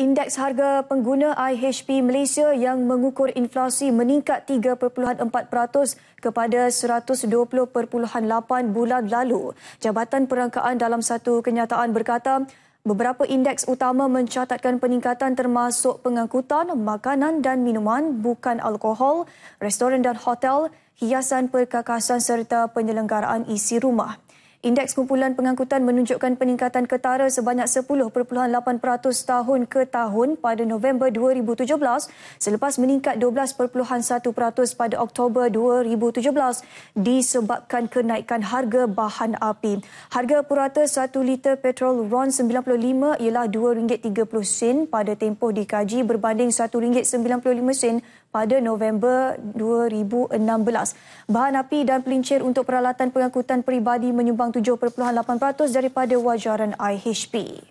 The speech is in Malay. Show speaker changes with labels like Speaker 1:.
Speaker 1: Indeks harga pengguna IHP Malaysia yang mengukur inflasi meningkat 3.4% kepada 120.8 bulan lalu. Jabatan Perangkaan dalam satu kenyataan berkata, beberapa indeks utama mencatatkan peningkatan termasuk pengangkutan, makanan dan minuman bukan alkohol, restoran dan hotel, hiasan perkakasan serta penyelenggaraan isi rumah. Indeks kumpulan pengangkutan menunjukkan peningkatan ketara sebanyak 10.8% tahun ke tahun pada November 2017 selepas meningkat 12.1% pada Oktober 2017 disebabkan kenaikan harga bahan api. Harga purata 1 liter petrol RON 95 ialah RM2.30 pada tempoh dikaji berbanding RM1.95 pada November 2016. Bahan api dan pelincir untuk peralatan pengangkutan peribadi menyumbang 7.8% daripada wajaran IHP.